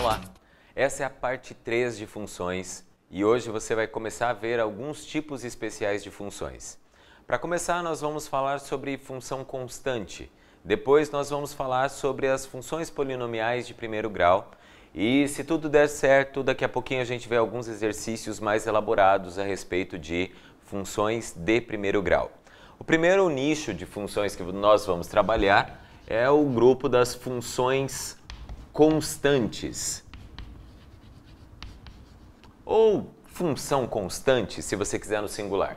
Olá, essa é a parte 3 de funções e hoje você vai começar a ver alguns tipos especiais de funções. Para começar, nós vamos falar sobre função constante. Depois, nós vamos falar sobre as funções polinomiais de primeiro grau e se tudo der certo, daqui a pouquinho a gente vê alguns exercícios mais elaborados a respeito de funções de primeiro grau. O primeiro nicho de funções que nós vamos trabalhar é o grupo das funções constantes. Ou função constante, se você quiser no singular.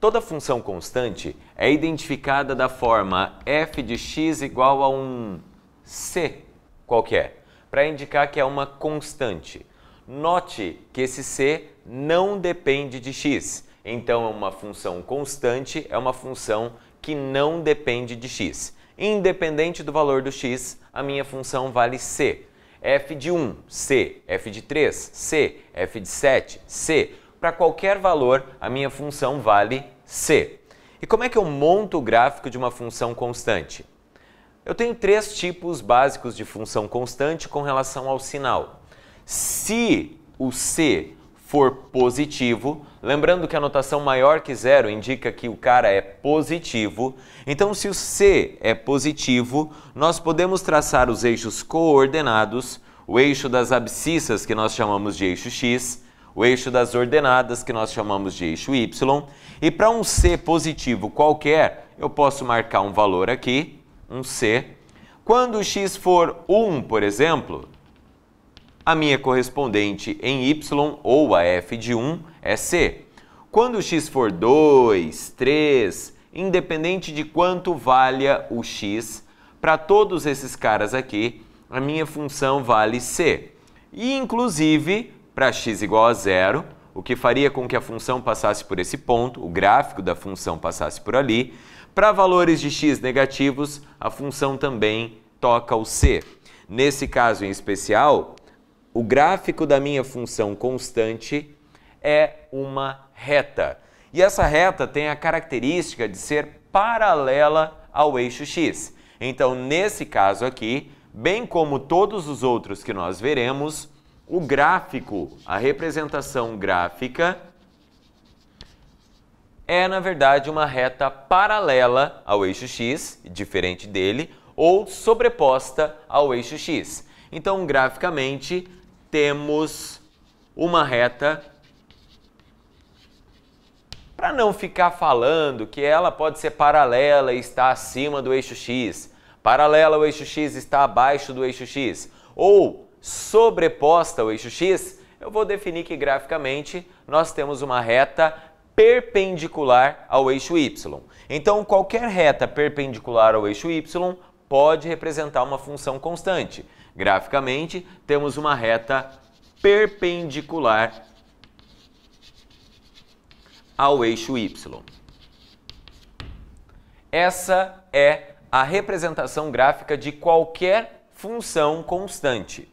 Toda função constante é identificada da forma f de x igual a um c qualquer. É? para indicar que é uma constante. Note que esse C não depende de x. Então, é uma função constante, é uma função que não depende de x. Independente do valor do x, a minha função vale c. f de 1, c. f de 3, c. f de 7, c. Para qualquer valor, a minha função vale c. E como é que eu monto o gráfico de uma função constante? Eu tenho três tipos básicos de função constante com relação ao sinal. Se o C for positivo, lembrando que a notação maior que zero indica que o cara é positivo, então se o C é positivo, nós podemos traçar os eixos coordenados, o eixo das abscissas, que nós chamamos de eixo X, o eixo das ordenadas, que nós chamamos de eixo Y, e para um C positivo qualquer, eu posso marcar um valor aqui, um C. Quando x for 1, por exemplo, a minha correspondente em y ou a f de 1 é C. Quando x for 2, 3, independente de quanto valha o x, para todos esses caras aqui, a minha função vale C. E, inclusive, para x igual a zero, o que faria com que a função passasse por esse ponto, o gráfico da função passasse por ali. Para valores de x negativos, a função também toca o c. Nesse caso em especial, o gráfico da minha função constante é uma reta. E essa reta tem a característica de ser paralela ao eixo x. Então, nesse caso aqui, bem como todos os outros que nós veremos, o gráfico, a representação gráfica, é na verdade uma reta paralela ao eixo x, diferente dele, ou sobreposta ao eixo x. Então, graficamente, temos uma reta para não ficar falando que ela pode ser paralela e está acima do eixo x, paralela ao eixo x está abaixo do eixo x, ou sobreposta ao eixo X, eu vou definir que graficamente nós temos uma reta perpendicular ao eixo Y. Então, qualquer reta perpendicular ao eixo Y pode representar uma função constante. Graficamente, temos uma reta perpendicular ao eixo Y. Essa é a representação gráfica de qualquer função constante.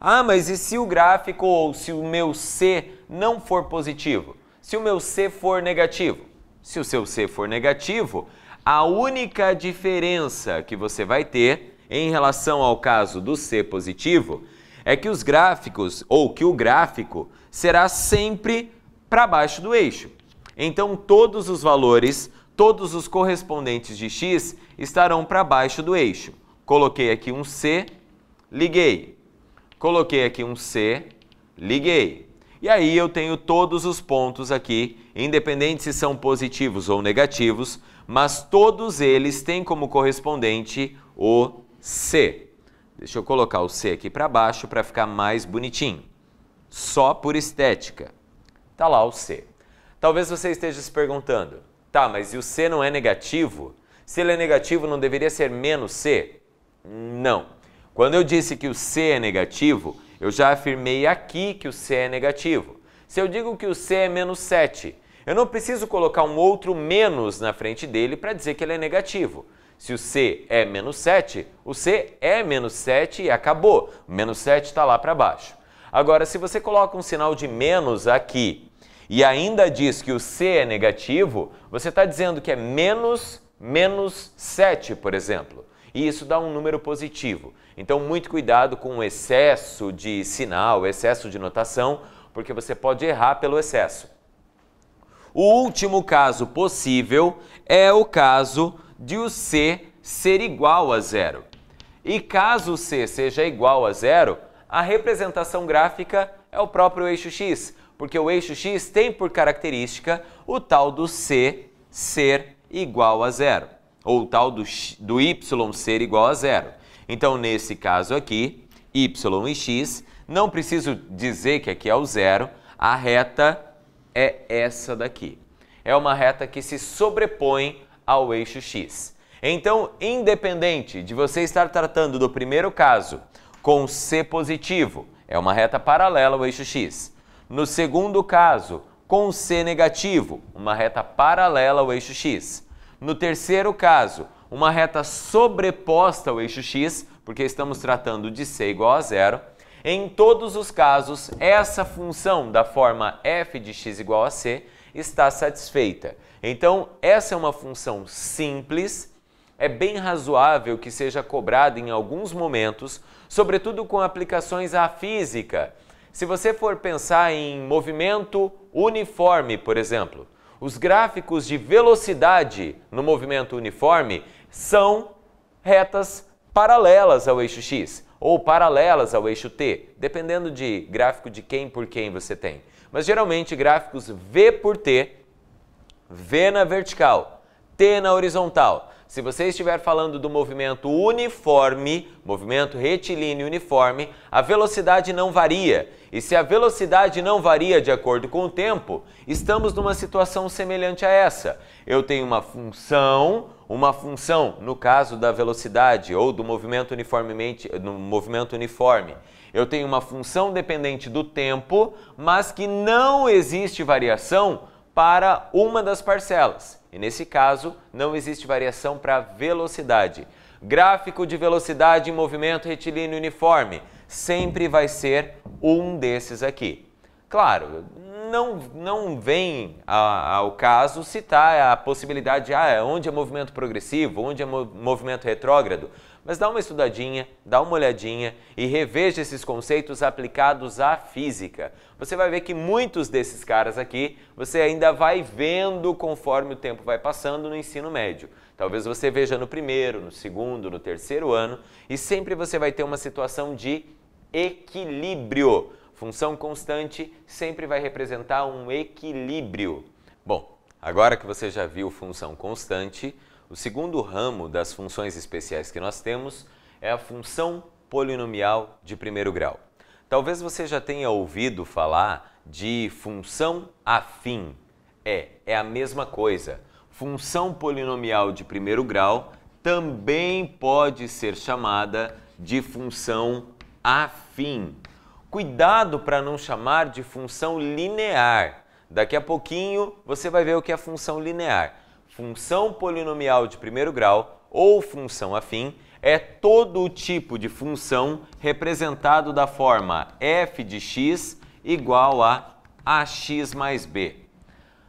Ah, mas e se o gráfico ou se o meu C não for positivo? Se o meu C for negativo? Se o seu C for negativo, a única diferença que você vai ter em relação ao caso do C positivo é que os gráficos ou que o gráfico será sempre para baixo do eixo. Então todos os valores, todos os correspondentes de x estarão para baixo do eixo. Coloquei aqui um C, liguei Coloquei aqui um C, liguei. E aí eu tenho todos os pontos aqui, independente se são positivos ou negativos, mas todos eles têm como correspondente o C. Deixa eu colocar o C aqui para baixo para ficar mais bonitinho. Só por estética. Tá lá o C. Talvez você esteja se perguntando, tá, mas e o C não é negativo? Se ele é negativo, não deveria ser menos C? Não. Quando eu disse que o C é negativo, eu já afirmei aqui que o C é negativo. Se eu digo que o C é menos 7, eu não preciso colocar um outro menos na frente dele para dizer que ele é negativo. Se o C é menos 7, o C é menos 7 e acabou. O menos 7 está lá para baixo. Agora, se você coloca um sinal de menos aqui e ainda diz que o C é negativo, você está dizendo que é menos menos 7, por exemplo. E isso dá um número positivo. Então, muito cuidado com o excesso de sinal, excesso de notação, porque você pode errar pelo excesso. O último caso possível é o caso de o C ser igual a zero. E caso o C seja igual a zero, a representação gráfica é o próprio eixo X, porque o eixo X tem por característica o tal do C ser igual a zero, ou o tal do, do Y ser igual a zero. Então, nesse caso aqui, y e x, não preciso dizer que aqui é o zero, a reta é essa daqui. É uma reta que se sobrepõe ao eixo x. Então, independente de você estar tratando do primeiro caso com c positivo, é uma reta paralela ao eixo x. No segundo caso, com c negativo, uma reta paralela ao eixo x. No terceiro caso, uma reta sobreposta ao eixo x, porque estamos tratando de c igual a zero, em todos os casos, essa função da forma f de x igual a c está satisfeita. Então, essa é uma função simples, é bem razoável que seja cobrada em alguns momentos, sobretudo com aplicações à física. Se você for pensar em movimento uniforme, por exemplo, os gráficos de velocidade no movimento uniforme são retas paralelas ao eixo X ou paralelas ao eixo T, dependendo de gráfico de quem por quem você tem. Mas geralmente gráficos V por T, V na vertical, T na horizontal. Se você estiver falando do movimento uniforme, movimento retilíneo uniforme, a velocidade não varia. E se a velocidade não varia de acordo com o tempo, estamos numa situação semelhante a essa. Eu tenho uma função, uma função, no caso da velocidade ou do movimento uniformemente, no movimento uniforme, eu tenho uma função dependente do tempo, mas que não existe variação para uma das parcelas. E nesse caso, não existe variação para a velocidade. Gráfico de velocidade em movimento retilíneo uniforme sempre vai ser um desses aqui. Claro, não, não vem a, ao caso citar a possibilidade de ah, onde é movimento progressivo, onde é movimento retrógrado, mas dá uma estudadinha, dá uma olhadinha e reveja esses conceitos aplicados à física. Você vai ver que muitos desses caras aqui você ainda vai vendo conforme o tempo vai passando no ensino médio. Talvez você veja no primeiro, no segundo, no terceiro ano e sempre você vai ter uma situação de equilíbrio. Função constante sempre vai representar um equilíbrio. Bom, agora que você já viu função constante, o segundo ramo das funções especiais que nós temos é a função polinomial de primeiro grau. Talvez você já tenha ouvido falar de função afim. É, é a mesma coisa. Função polinomial de primeiro grau também pode ser chamada de função afim. Cuidado para não chamar de função linear. Daqui a pouquinho você vai ver o que é função linear função polinomial de primeiro grau ou função afim é todo o tipo de função representado da forma f de x igual a ax mais b.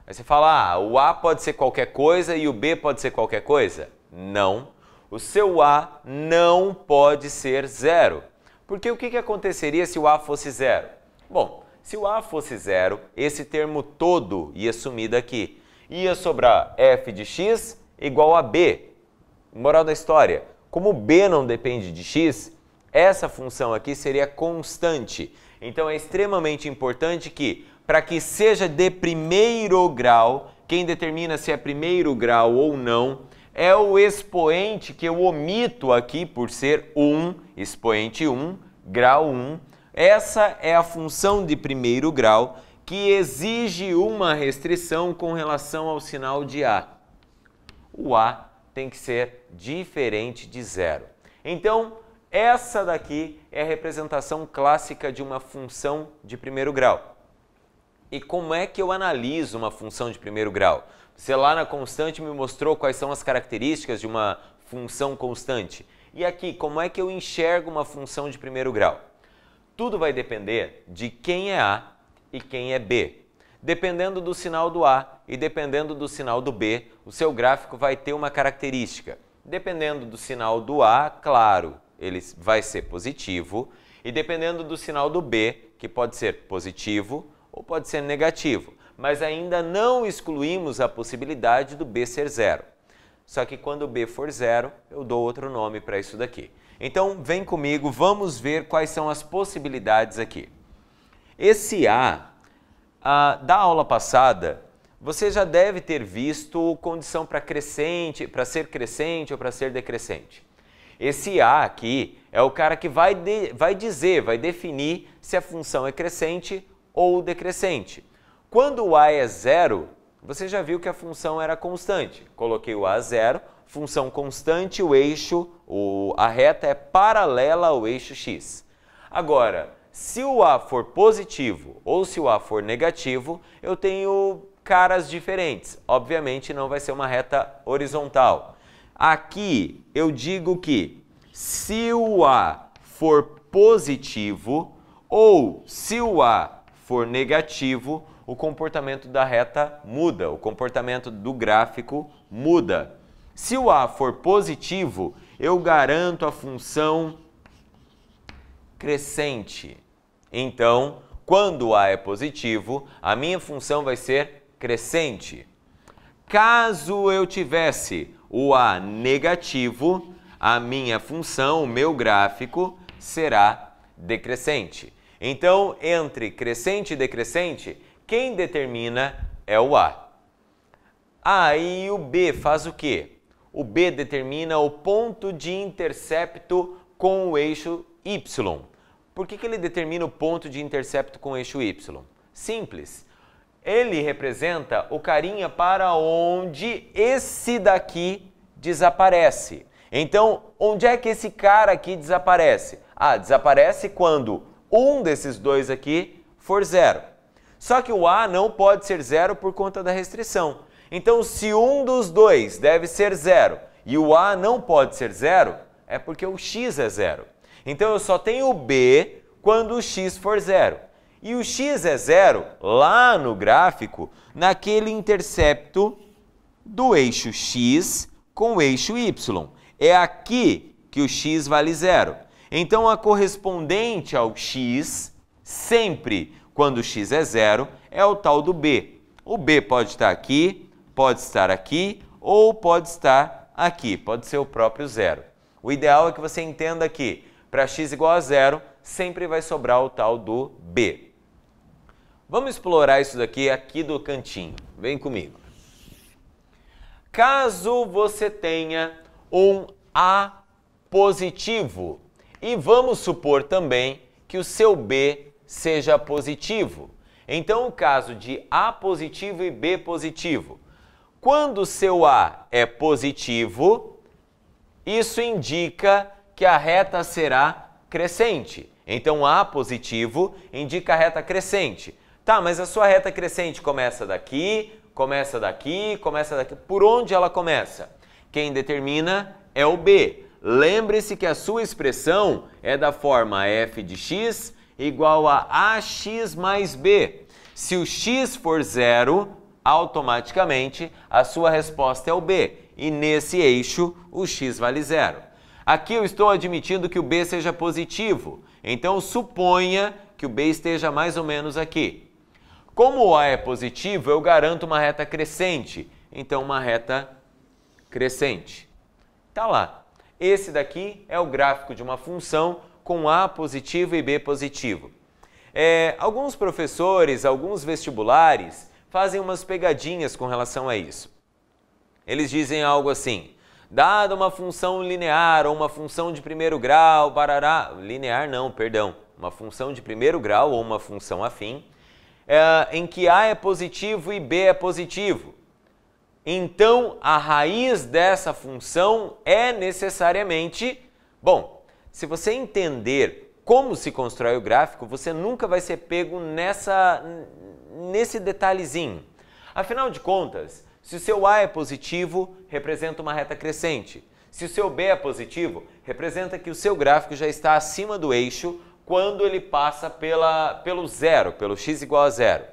Aí você fala, ah, o a pode ser qualquer coisa e o b pode ser qualquer coisa? Não. O seu a não pode ser zero. Porque o que, que aconteceria se o a fosse zero? Bom, se o a fosse zero, esse termo todo ia sumir daqui ia sobrar f de x igual a b. Moral da história, como b não depende de x, essa função aqui seria constante. Então é extremamente importante que, para que seja de primeiro grau, quem determina se é primeiro grau ou não é o expoente que eu omito aqui por ser 1, expoente 1, grau 1. Essa é a função de primeiro grau que exige uma restrição com relação ao sinal de A. O A tem que ser diferente de zero. Então, essa daqui é a representação clássica de uma função de primeiro grau. E como é que eu analiso uma função de primeiro grau? Você lá na constante me mostrou quais são as características de uma função constante. E aqui, como é que eu enxergo uma função de primeiro grau? Tudo vai depender de quem é A e quem é B. Dependendo do sinal do A e dependendo do sinal do B, o seu gráfico vai ter uma característica. Dependendo do sinal do A, claro, ele vai ser positivo, e dependendo do sinal do B, que pode ser positivo ou pode ser negativo, mas ainda não excluímos a possibilidade do B ser zero. Só que quando B for zero, eu dou outro nome para isso daqui. Então, vem comigo, vamos ver quais são as possibilidades aqui. Esse A, da aula passada, você já deve ter visto condição para crescente, para ser crescente ou para ser decrescente. Esse A aqui é o cara que vai, de, vai dizer, vai definir se a função é crescente ou decrescente. Quando o A é zero, você já viu que a função era constante. Coloquei o A a zero, função constante, o eixo, o, a reta é paralela ao eixo x. Agora, se o A for positivo ou se o A for negativo, eu tenho caras diferentes. Obviamente não vai ser uma reta horizontal. Aqui eu digo que se o A for positivo ou se o A for negativo, o comportamento da reta muda, o comportamento do gráfico muda. Se o A for positivo, eu garanto a função crescente. Então, quando A é positivo, a minha função vai ser crescente. Caso eu tivesse o A negativo, a minha função, o meu gráfico, será decrescente. Então, entre crescente e decrescente, quem determina é o A. Aí ah, o B faz o quê? O B determina o ponto de intercepto com o eixo Y. Por que, que ele determina o ponto de intercepto com eixo Y? Simples. Ele representa o carinha para onde esse daqui desaparece. Então, onde é que esse cara aqui desaparece? Ah, desaparece quando um desses dois aqui for zero. Só que o A não pode ser zero por conta da restrição. Então, se um dos dois deve ser zero e o A não pode ser zero, é porque o X é zero. Então eu só tenho b quando o x for zero. E o x é zero lá no gráfico, naquele intercepto do eixo x com o eixo y. É aqui que o x vale zero. Então a correspondente ao x, sempre quando o x é zero, é o tal do b. O b pode estar aqui, pode estar aqui ou pode estar aqui, pode ser o próprio zero. O ideal é que você entenda que para x igual a zero, sempre vai sobrar o tal do b. Vamos explorar isso daqui aqui do cantinho. Vem comigo. Caso você tenha um A positivo e vamos supor também que o seu B seja positivo. Então, o caso de A positivo e B positivo. Quando o seu A é positivo, isso indica que a reta será crescente. Então A positivo indica a reta crescente. Tá, mas a sua reta crescente começa daqui, começa daqui, começa daqui. Por onde ela começa? Quem determina é o B. Lembre-se que a sua expressão é da forma f de x igual a ax mais b. Se o x for zero, automaticamente a sua resposta é o b. E nesse eixo, o x vale zero. Aqui eu estou admitindo que o B seja positivo, então suponha que o B esteja mais ou menos aqui. Como o A é positivo, eu garanto uma reta crescente, então uma reta crescente. Tá lá. Esse daqui é o gráfico de uma função com A positivo e B positivo. É, alguns professores, alguns vestibulares fazem umas pegadinhas com relação a isso. Eles dizem algo assim: Dada uma função linear ou uma função de primeiro grau, barará, linear não, perdão, uma função de primeiro grau ou uma função afim, é, em que A é positivo e B é positivo. Então, a raiz dessa função é necessariamente... Bom, se você entender como se constrói o gráfico, você nunca vai ser pego nessa, nesse detalhezinho. Afinal de contas, se o seu A é positivo, representa uma reta crescente. Se o seu B é positivo, representa que o seu gráfico já está acima do eixo quando ele passa pela, pelo zero, pelo x igual a zero.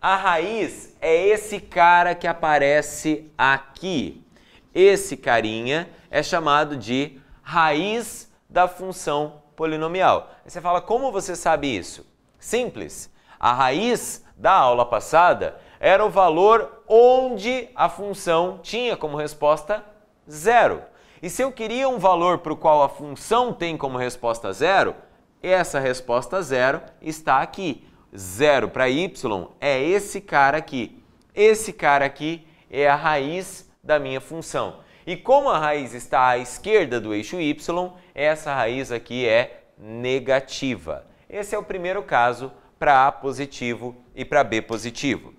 A raiz é esse cara que aparece aqui. Esse carinha é chamado de raiz da função polinomial. Aí você fala, como você sabe isso? Simples. A raiz da aula passada era o valor onde a função tinha como resposta zero. E se eu queria um valor para o qual a função tem como resposta zero, essa resposta zero está aqui. Zero para y é esse cara aqui. Esse cara aqui é a raiz da minha função. E como a raiz está à esquerda do eixo y, essa raiz aqui é negativa. Esse é o primeiro caso para A positivo e para B positivo.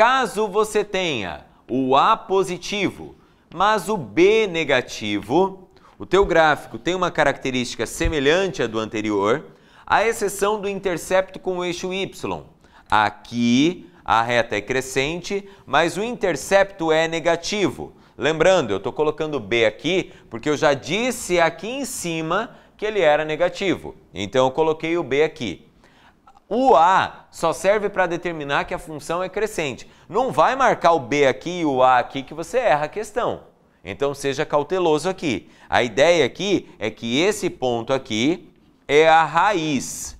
Caso você tenha o A positivo, mas o B negativo, o teu gráfico tem uma característica semelhante à do anterior, à exceção do intercepto com o eixo Y. Aqui a reta é crescente, mas o intercepto é negativo. Lembrando, eu estou colocando B aqui porque eu já disse aqui em cima que ele era negativo. Então eu coloquei o B aqui. O A só serve para determinar que a função é crescente. Não vai marcar o B aqui e o A aqui que você erra a questão. Então seja cauteloso aqui. A ideia aqui é que esse ponto aqui é a raiz.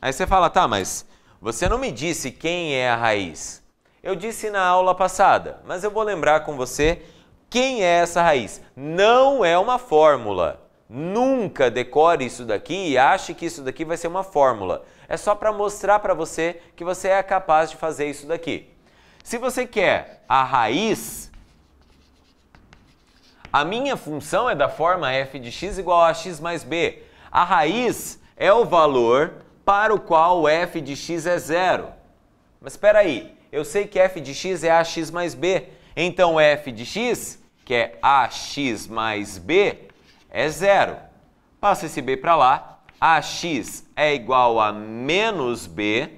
Aí você fala, tá, mas você não me disse quem é a raiz. Eu disse na aula passada, mas eu vou lembrar com você quem é essa raiz. Não é uma fórmula. Nunca decore isso daqui e ache que isso daqui vai ser uma fórmula é só para mostrar para você que você é capaz de fazer isso daqui. Se você quer a raiz, a minha função é da forma f de x igual a x mais b. A raiz é o valor para o qual o f de x é zero. Mas espera aí, eu sei que f de x é ax mais b, então f de x, que é ax mais b, é zero. Passa esse b para lá AX é igual a menos B.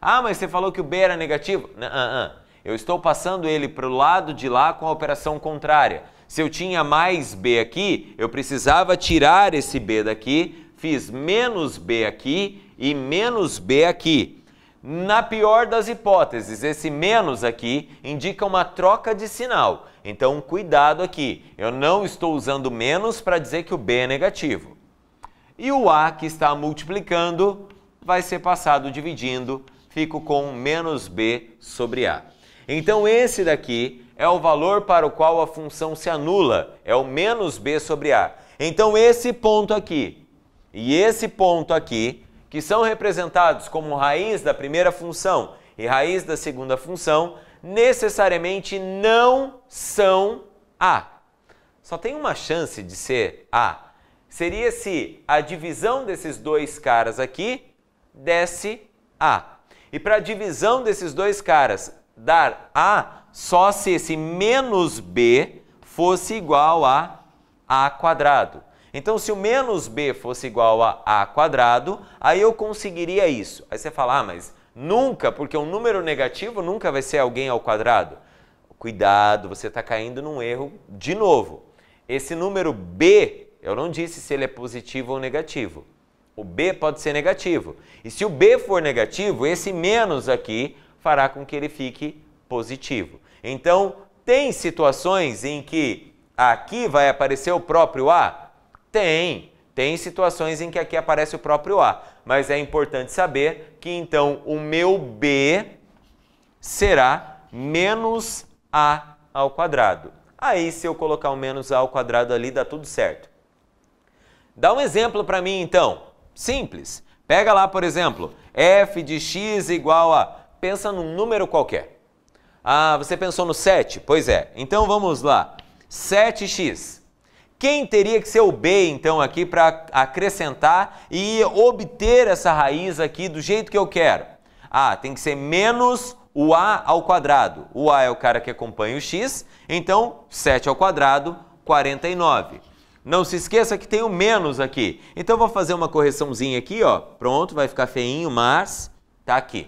Ah, mas você falou que o B era negativo? Não, não, não. Eu estou passando ele para o lado de lá com a operação contrária. Se eu tinha mais B aqui, eu precisava tirar esse B daqui, fiz menos B aqui e menos B aqui. Na pior das hipóteses, esse menos aqui indica uma troca de sinal. Então, cuidado aqui. Eu não estou usando menos para dizer que o B é negativo. E o A que está multiplicando vai ser passado dividindo, fico com menos B sobre A. Então esse daqui é o valor para o qual a função se anula, é o menos B sobre A. Então esse ponto aqui e esse ponto aqui, que são representados como raiz da primeira função e raiz da segunda função, necessariamente não são A. Só tem uma chance de ser A, seria se a divisão desses dois caras aqui desse A. E para a divisão desses dois caras dar A, só se esse menos B fosse igual a A quadrado. Então, se o menos B fosse igual a A quadrado, aí eu conseguiria isso. Aí você fala, ah, mas nunca, porque um número negativo nunca vai ser alguém ao quadrado. Cuidado, você está caindo num erro de novo. Esse número B eu não disse se ele é positivo ou negativo. O B pode ser negativo. E se o B for negativo, esse menos aqui fará com que ele fique positivo. Então, tem situações em que aqui vai aparecer o próprio A? Tem. Tem situações em que aqui aparece o próprio A. Mas é importante saber que então o meu B será menos A ao quadrado. Aí, se eu colocar o menos A ao quadrado ali, dá tudo certo. Dá um exemplo para mim então. Simples. Pega lá, por exemplo, f de x igual a. Pensa num número qualquer. Ah, você pensou no 7? Pois é. Então vamos lá. 7x. Quem teria que ser o b então aqui para acrescentar e obter essa raiz aqui do jeito que eu quero? Ah, tem que ser menos o a ao quadrado. O a é o cara que acompanha o x, então 7 ao quadrado, 49. Não se esqueça que tem o menos aqui. Então vou fazer uma correçãozinha aqui, ó. Pronto, vai ficar feinho, mas tá aqui.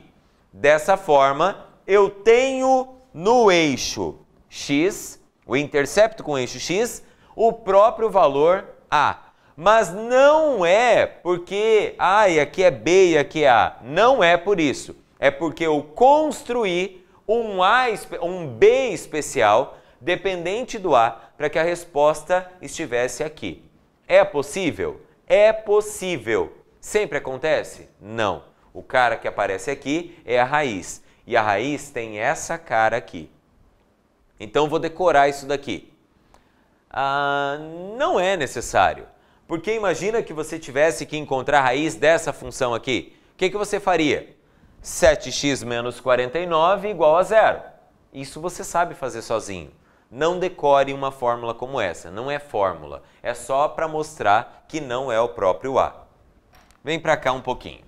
Dessa forma, eu tenho no eixo x, o intercepto com o eixo x, o próprio valor a. Mas não é porque, ai, aqui é B e aqui é A. Não é por isso. É porque eu construí um, a, um B especial dependente do A para que a resposta estivesse aqui. É possível? É possível. Sempre acontece? Não. O cara que aparece aqui é a raiz. E a raiz tem essa cara aqui. Então vou decorar isso daqui. Ah, não é necessário. Porque imagina que você tivesse que encontrar a raiz dessa função aqui. O que, que você faria? 7x menos 49 igual a zero. Isso você sabe fazer sozinho não decore uma fórmula como essa, não é fórmula, é só para mostrar que não é o próprio A. Vem para cá um pouquinho.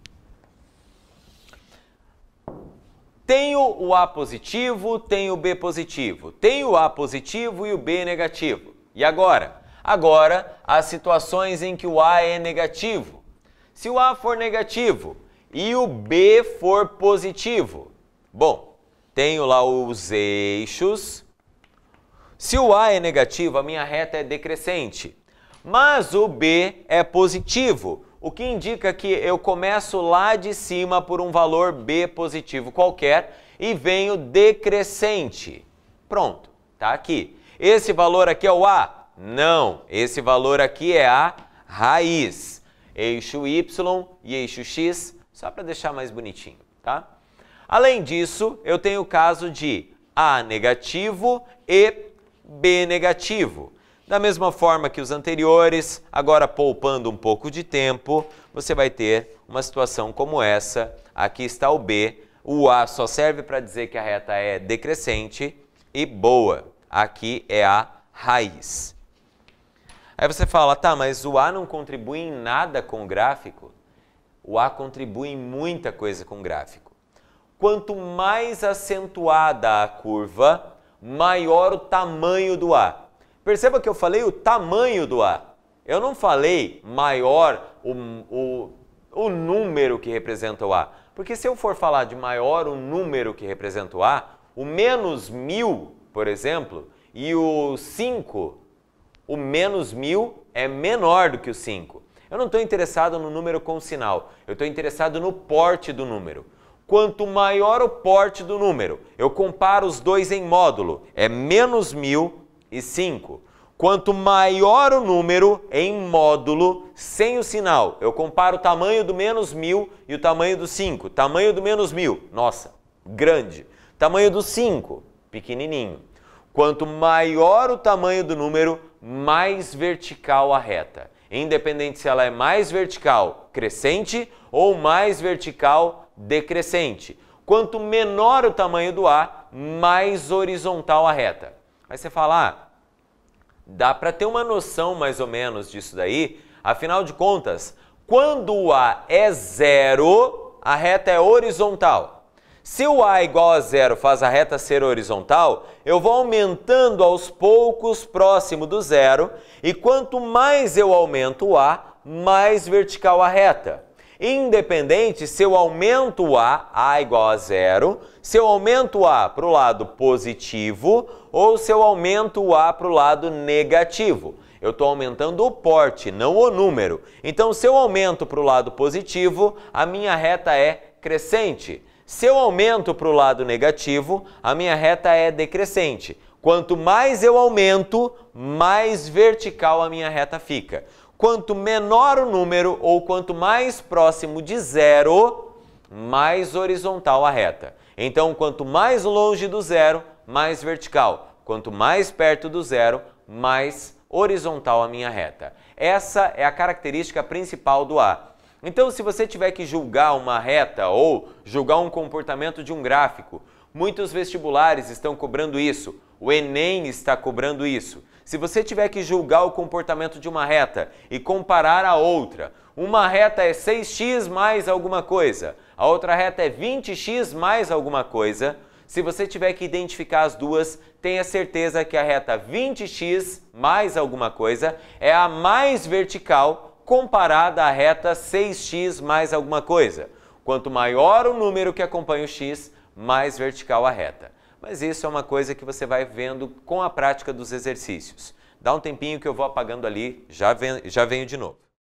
Tenho o A positivo, tenho o B positivo. Tenho o A positivo e o B negativo. E agora? Agora, as situações em que o A é negativo. Se o A for negativo e o B for positivo, bom, tenho lá os eixos se o A é negativo, a minha reta é decrescente. Mas o B é positivo, o que indica que eu começo lá de cima por um valor B positivo qualquer e venho decrescente. Pronto, tá aqui. Esse valor aqui é o A? Não, esse valor aqui é a raiz. Eixo Y e eixo X, só para deixar mais bonitinho, tá? Além disso, eu tenho o caso de A negativo e B negativo. Da mesma forma que os anteriores, agora poupando um pouco de tempo, você vai ter uma situação como essa. Aqui está o B. O A só serve para dizer que a reta é decrescente e boa. Aqui é a raiz. Aí você fala, tá, mas o A não contribui em nada com o gráfico? O A contribui em muita coisa com o gráfico. Quanto mais acentuada a curva, maior o tamanho do A. Perceba que eu falei o tamanho do A. Eu não falei maior o, o, o número que representa o A. Porque se eu for falar de maior o número que representa o A, o menos mil, por exemplo, e o 5, o menos mil é menor do que o 5. Eu não estou interessado no número com sinal, eu estou interessado no porte do número quanto maior o porte do número. Eu comparo os dois em módulo, é menos mil e cinco. Quanto maior o número em módulo, sem o sinal, eu comparo o tamanho do menos mil e o tamanho do 5. Tamanho do menos mil, nossa, grande. Tamanho do 5, pequenininho. Quanto maior o tamanho do número, mais vertical a reta. Independente se ela é mais vertical crescente ou mais vertical decrescente. Quanto menor o tamanho do A, mais horizontal a reta. Aí você fala, ah, dá para ter uma noção mais ou menos disso daí. Afinal de contas, quando o A é zero, a reta é horizontal. Se o A igual a zero faz a reta ser horizontal, eu vou aumentando aos poucos próximo do zero, e quanto mais eu aumento o A, mais vertical a reta independente se eu aumento A, A igual a zero, se eu aumento A para o lado positivo ou se eu aumento A para o lado negativo. Eu estou aumentando o porte, não o número. Então, se eu aumento para o lado positivo, a minha reta é crescente. Se eu aumento para o lado negativo, a minha reta é decrescente. Quanto mais eu aumento, mais vertical a minha reta fica. Quanto menor o número ou quanto mais próximo de zero, mais horizontal a reta. Então, quanto mais longe do zero, mais vertical. Quanto mais perto do zero, mais horizontal a minha reta. Essa é a característica principal do A. Então, se você tiver que julgar uma reta ou julgar um comportamento de um gráfico, muitos vestibulares estão cobrando isso. O Enem está cobrando isso. Se você tiver que julgar o comportamento de uma reta e comparar a outra, uma reta é 6x mais alguma coisa, a outra reta é 20x mais alguma coisa. Se você tiver que identificar as duas, tenha certeza que a reta 20x mais alguma coisa é a mais vertical comparada à reta 6x mais alguma coisa. Quanto maior o número que acompanha o x, mais vertical a reta mas isso é uma coisa que você vai vendo com a prática dos exercícios. Dá um tempinho que eu vou apagando ali, já venho, já venho de novo.